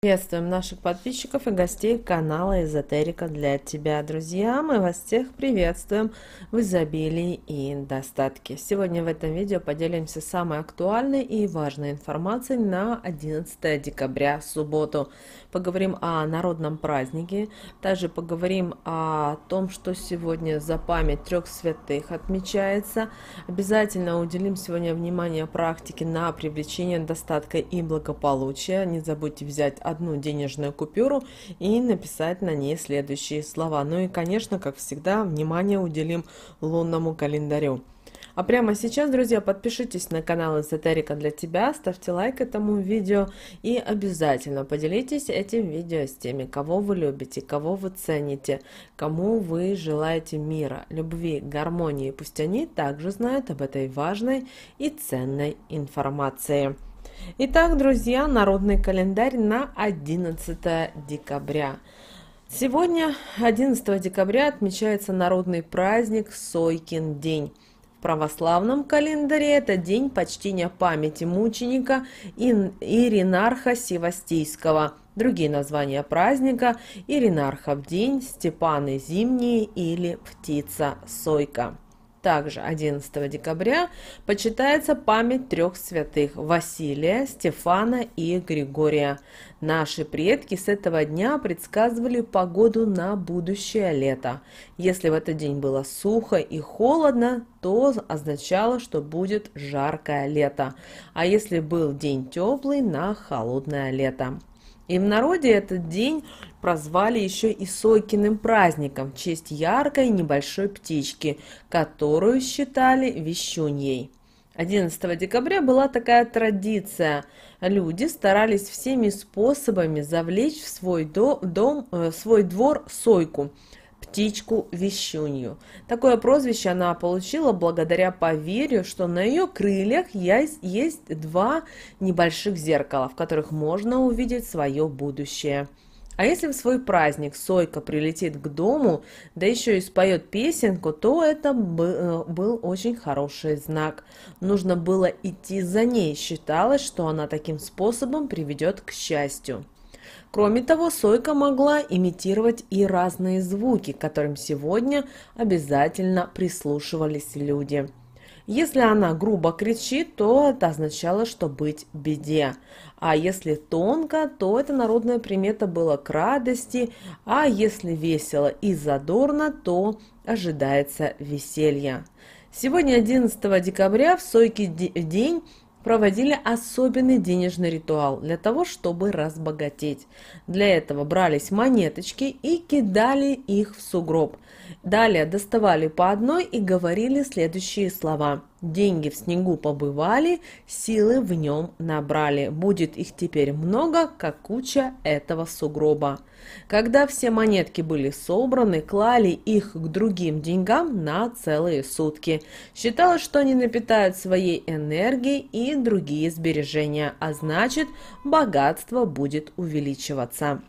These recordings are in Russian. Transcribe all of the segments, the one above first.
Приветствуем наших подписчиков и гостей канала Эзотерика для тебя, друзья. Мы вас всех приветствуем в изобилии и достатке. Сегодня в этом видео поделимся самой актуальной и важной информацией на 11 декабря, субботу. Поговорим о народном празднике, также поговорим о том, что сегодня за память трех святых отмечается. Обязательно уделим сегодня внимание практике на привлечение достатка и благополучия. Не забудьте взять одну денежную купюру и написать на ней следующие слова. Ну и, конечно, как всегда, внимание уделим лунному календарю. А прямо сейчас, друзья, подпишитесь на канал Эзотерика для тебя, ставьте лайк этому видео и обязательно поделитесь этим видео с теми, кого вы любите, кого вы цените, кому вы желаете мира, любви, гармонии. Пусть они также знают об этой важной и ценной информации. Итак, друзья, народный календарь на 11 декабря. Сегодня, 11 декабря, отмечается народный праздник Сойкин день. В православном календаре это день почтения памяти мученика Иринарха Севастийского. Другие названия праздника – Иринархов день, Степаны зимние или Птица Сойка также 11 декабря почитается память трех святых – Василия, Стефана и Григория. Наши предки с этого дня предсказывали погоду на будущее лето. Если в этот день было сухо и холодно, то означало, что будет жаркое лето. А если был день теплый, на холодное лето. И в народе этот день прозвали еще и Сойкиным праздником в честь яркой небольшой птички, которую считали вещуньей. 11 декабря была такая традиция. Люди старались всеми способами завлечь в свой, до, дом, э, свой двор сойку, птичку-вещунью. Такое прозвище она получила благодаря поверью, что на ее крыльях есть, есть два небольших зеркала, в которых можно увидеть свое будущее. А если в свой праздник Сойка прилетит к дому, да еще и споет песенку, то это э, был очень хороший знак. Нужно было идти за ней, считалось, что она таким способом приведет к счастью. Кроме того, сойка могла имитировать и разные звуки, к которым сегодня обязательно прислушивались люди. Если она грубо кричит, то это означало, что быть в беде. А если тонко, то эта народная примета была к радости, а если весело и задорно, то ожидается веселье. Сегодня, 11 декабря, в Сойке день проводили особенный денежный ритуал для того, чтобы разбогатеть. Для этого брались монеточки и кидали их в сугроб. Далее доставали по одной и говорили следующие слова. Деньги в снегу побывали, силы в нем набрали. Будет их теперь много, как куча этого сугроба. Когда все монетки были собраны, клали их к другим деньгам на целые сутки. Считалось, что они напитают своей энергией и другие сбережения, а значит богатство будет увеличиваться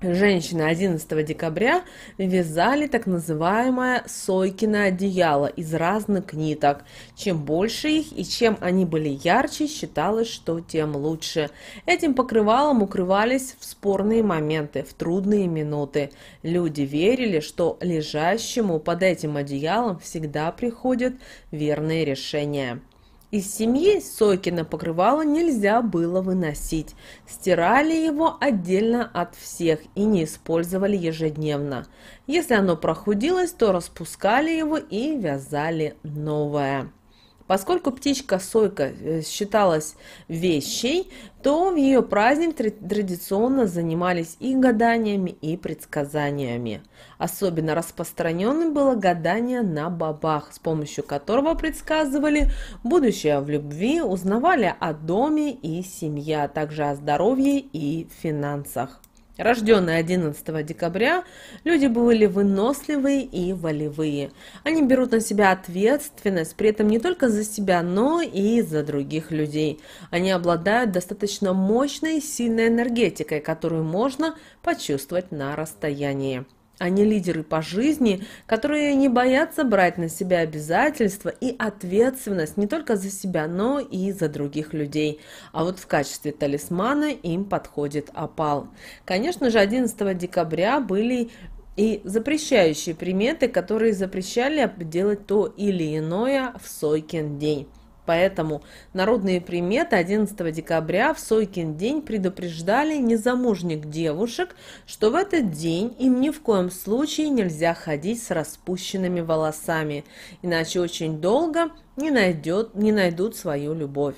женщины 11 декабря вязали так называемое сойкино одеяло из разных ниток. Чем больше их и чем они были ярче, считалось, что тем лучше. Этим покрывалом укрывались в спорные моменты, в трудные минуты. Люди верили, что лежащему под этим одеялом всегда приходят верные решения. Из семьи Сойкина покрывало нельзя было выносить. Стирали его отдельно от всех и не использовали ежедневно. Если оно прохудилось, то распускали его и вязали новое. Поскольку птичка-сойка э, считалась вещей, то в ее праздник традиционно занимались и гаданиями, и предсказаниями. Особенно распространенным было гадание на бабах, с помощью которого предсказывали будущее в любви, узнавали о доме и семье, а также о здоровье и финансах. Рожденные 11 декабря, люди были выносливые и волевые. Они берут на себя ответственность, при этом не только за себя, но и за других людей. Они обладают достаточно мощной и сильной энергетикой, которую можно почувствовать на расстоянии. Они лидеры по жизни, которые не боятся брать на себя обязательства и ответственность не только за себя, но и за других людей. А вот в качестве талисмана им подходит опал. Конечно же, 11 декабря были и запрещающие приметы, которые запрещали делать то или иное в Сойкин день. Поэтому народные приметы 11 декабря в Сойкин день предупреждали незамужних девушек, что в этот день им ни в коем случае нельзя ходить с распущенными волосами, иначе очень долго не, найдет, не найдут свою любовь.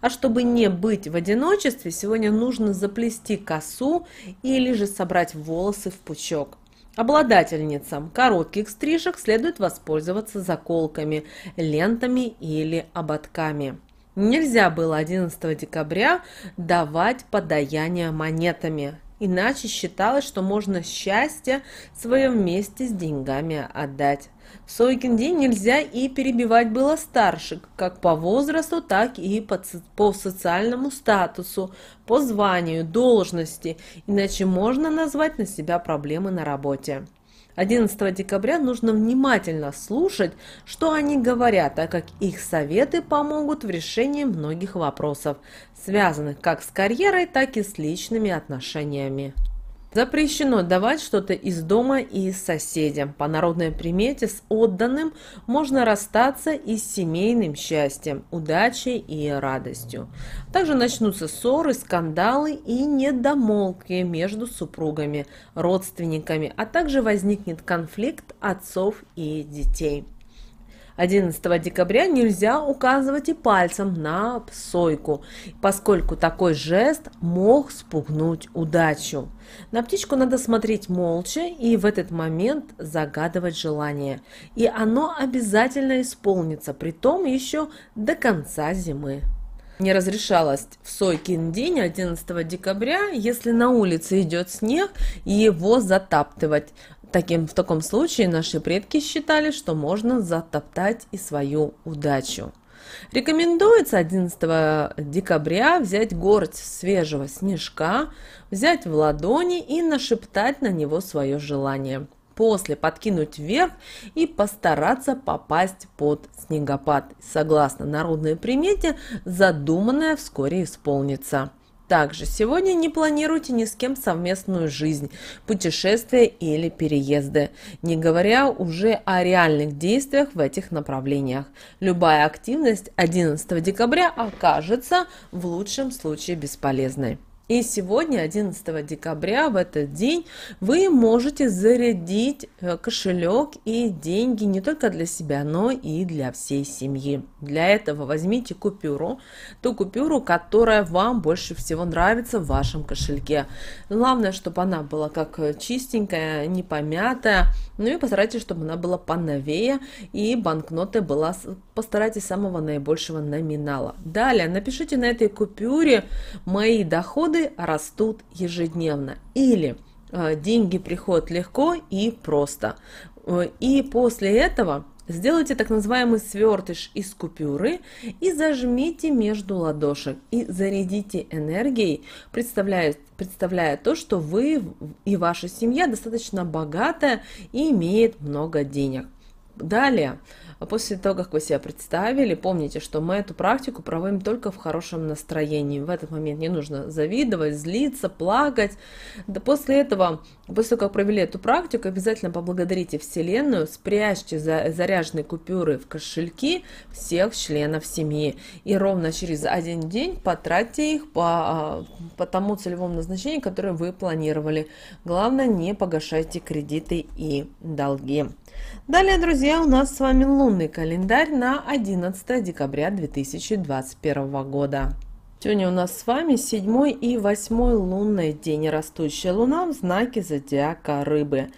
А чтобы не быть в одиночестве, сегодня нужно заплести косу или же собрать волосы в пучок. Обладательницам коротких стрижек следует воспользоваться заколками, лентами или ободками. Нельзя было 11 декабря давать подаяние монетами, иначе считалось, что можно счастье свое вместе с деньгами отдать. В Сойкин день нельзя и перебивать было старших, как по возрасту, так и по, по социальному статусу, по званию, должности, иначе можно назвать на себя проблемы на работе. 11 декабря нужно внимательно слушать, что они говорят, так как их советы помогут в решении многих вопросов, связанных как с карьерой, так и с личными отношениями. Запрещено давать что-то из дома и соседям. По народной примете с отданным можно расстаться и с семейным счастьем, удачей и радостью. Также начнутся ссоры, скандалы и недомолки между супругами, родственниками, а также возникнет конфликт отцов и детей. 11 декабря нельзя указывать и пальцем на псойку, поскольку такой жест мог спугнуть удачу. На птичку надо смотреть молча и в этот момент загадывать желание. И оно обязательно исполнится, при том еще до конца зимы. Не разрешалось в Сойкин день 11 декабря, если на улице идет снег, его затаптывать. Таким, в таком случае наши предки считали, что можно затоптать и свою удачу. Рекомендуется 11 декабря взять горсть свежего снежка, взять в ладони и нашептать на него свое желание. После подкинуть вверх и постараться попасть под снегопад. Согласно народной примете, задуманное вскоре исполнится. Также сегодня не планируйте ни с кем совместную жизнь, путешествия или переезды, не говоря уже о реальных действиях в этих направлениях. Любая активность 11 декабря окажется в лучшем случае бесполезной. И сегодня, 11 декабря, в этот день, вы можете зарядить э, кошелек и деньги не только для себя, но и для всей семьи. Для этого возьмите купюру, ту купюру, которая вам больше всего нравится в вашем кошельке. Главное, чтобы она была как э, чистенькая, не помятая. Ну и постарайтесь, чтобы она была поновее и банкноты была, постарайтесь самого наибольшего номинала. Далее, напишите на этой купюре мои доходы растут ежедневно. Или э, деньги приходят легко и просто. Э, и после этого Сделайте так называемый свертыш из купюры и зажмите между ладошек и зарядите энергией, представляя, представляя то, что вы и ваша семья достаточно богатая и имеет много денег. Далее, а после того, как вы себя представили, помните, что мы эту практику проводим только в хорошем настроении. В этот момент не нужно завидовать, злиться, плакать. Да после этого, после того, как провели эту практику, обязательно поблагодарите Вселенную, спрячьте за заряженные купюры в кошельки всех членов семьи. И ровно через один день потратьте их по, а, по тому целевому назначению, которое вы планировали. Главное, не погашайте кредиты и долги. Далее, друзья, у нас с вами Луна лунный календарь на 11 декабря 2021 года. Сегодня у нас с вами 7 и 8 лунный день. Растущая луна в знаке зодиака рыбы.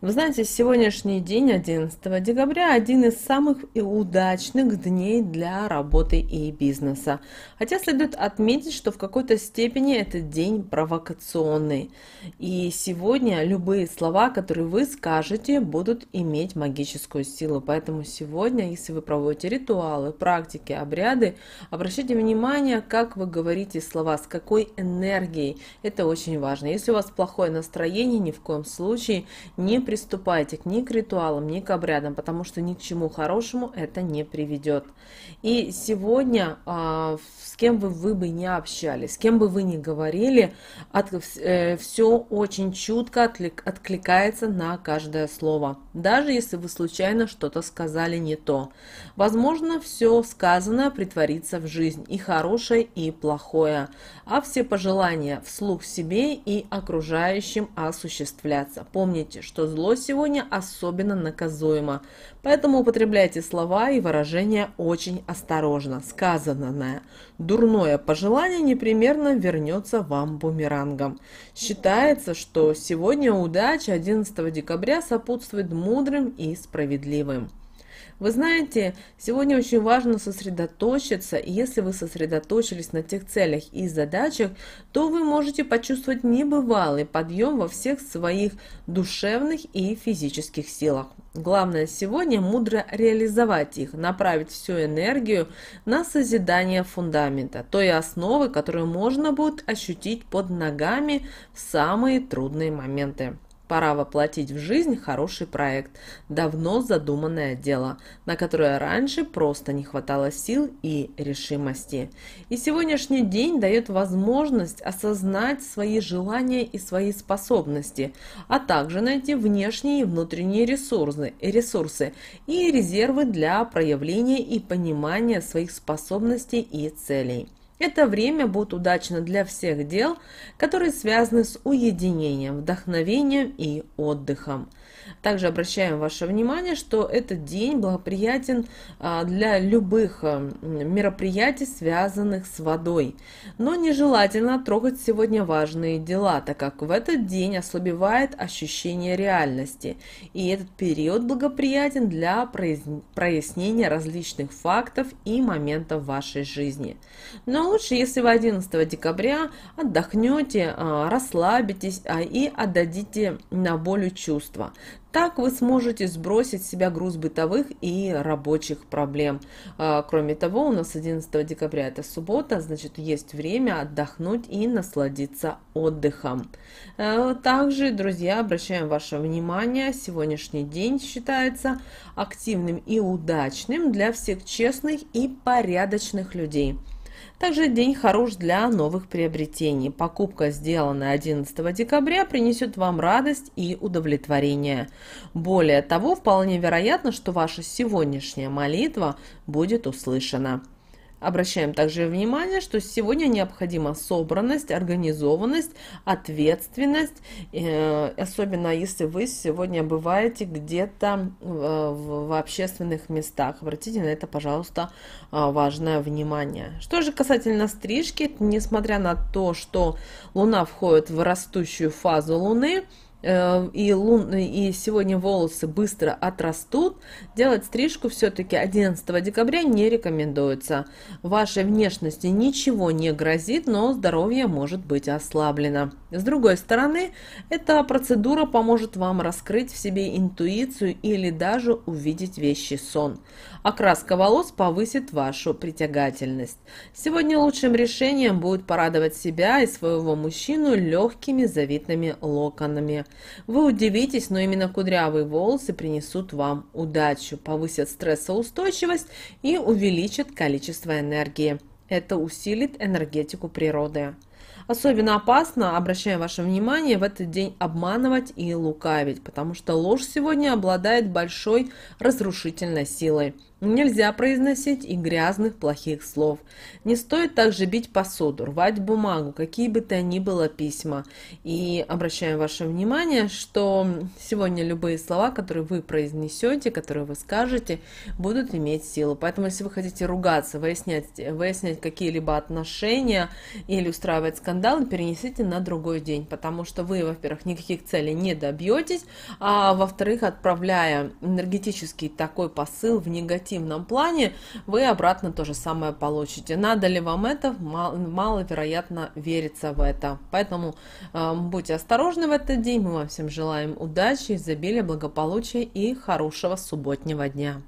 Вы знаете, сегодняшний день, 11 декабря, один из самых удачных дней для работы и бизнеса. Хотя следует отметить, что в какой-то степени этот день провокационный. И сегодня любые слова, которые вы скажете, будут иметь магическую силу. Поэтому сегодня, если вы проводите ритуалы, практики, обряды, обращайте внимание, как вы говорите слова, с какой энергией. Это очень важно. Если у вас плохое настроение, ни в коем случае не приступайте к ни к ритуалам, ни к обрядам, потому что ни к чему хорошему это не приведет. И сегодня, а, с кем бы вы бы не общались, с кем бы вы ни говорили, все э, очень чутко откликается на каждое слово, даже если вы случайно что-то сказали не то. Возможно, все сказанное притворится в жизнь, и хорошее, и плохое, а все пожелания вслух себе и окружающим осуществляться. Помните, что зло сегодня особенно наказуемо. Поэтому употребляйте слова и выражения очень осторожно. Сказанное дурное пожелание непременно вернется вам бумерангом. Считается, что сегодня удача 11 декабря сопутствует мудрым и справедливым. Вы знаете, сегодня очень важно сосредоточиться, и если вы сосредоточились на тех целях и задачах, то вы можете почувствовать небывалый подъем во всех своих душевных и физических силах. Главное сегодня мудро реализовать их, направить всю энергию на созидание фундамента, той основы, которую можно будет ощутить под ногами в самые трудные моменты. Пора воплотить в жизнь хороший проект, давно задуманное дело, на которое раньше просто не хватало сил и решимости. И сегодняшний день дает возможность осознать свои желания и свои способности, а также найти внешние и внутренние ресурсы, ресурсы и резервы для проявления и понимания своих способностей и целей. Это время будет удачно для всех дел, которые связаны с уединением, вдохновением и отдыхом. Также обращаем ваше внимание, что этот день благоприятен а, для любых а, мероприятий, связанных с водой. Но нежелательно трогать сегодня важные дела, так как в этот день ослабевает ощущение реальности. И этот период благоприятен для прояснения различных фактов и моментов вашей жизни. Но лучше, если вы 11 декабря отдохнете, а, расслабитесь а, и отдадите на волю чувства. Так вы сможете сбросить с себя груз бытовых и рабочих проблем. А, кроме того, у нас 11 декабря это суббота, значит, есть время отдохнуть и насладиться отдыхом. Также, друзья, обращаем ваше внимание, сегодняшний день считается активным и удачным для всех честных и порядочных людей. Также день хорош для новых приобретений. Покупка, сделанная 11 декабря, принесет вам радость и удовлетворение. Более того, вполне вероятно, что ваша сегодняшняя молитва будет услышана. Обращаем также внимание, что сегодня необходима собранность, организованность, ответственность, э, особенно если вы сегодня бываете где-то э, в общественных местах. Обратите на это, пожалуйста, э, важное внимание. Что же касательно стрижки, несмотря на то, что Луна входит в растущую фазу Луны, Эм, и, лун, и сегодня волосы быстро отрастут, делать стрижку все-таки 11 декабря не рекомендуется. Вашей внешности ничего не грозит, но здоровье может быть ослаблено. С другой стороны, эта процедура поможет вам раскрыть в себе интуицию или даже увидеть вещи сон. Окраска волос повысит вашу притягательность. Сегодня лучшим решением будет порадовать себя и своего мужчину легкими завитными локонами – вы удивитесь, но именно кудрявые волосы принесут вам удачу, повысят стрессоустойчивость и увеличат количество энергии. Это усилит энергетику природы. Особенно опасно, обращаю ваше внимание, в этот день обманывать и лукавить, потому что ложь сегодня обладает большой разрушительной силой. Нельзя произносить и грязных плохих слов. Не стоит также бить посуду, рвать бумагу, какие бы то ни было письма. И обращаем ваше внимание, что сегодня любые слова, которые вы произнесете, которые вы скажете, будут иметь силу. Поэтому, если вы хотите ругаться, выяснять, выяснять какие-либо отношения или устраивать устраивает скандал, перенесите на другой день, потому что вы, во-первых, никаких целей не добьетесь, а во-вторых, отправляя энергетический такой посыл в негативном плане, вы обратно то же самое получите. Надо ли вам это? маловероятно верится в это. Поэтому э, будьте осторожны в этот день. Мы вам всем желаем удачи, изобилия, благополучия и хорошего субботнего дня.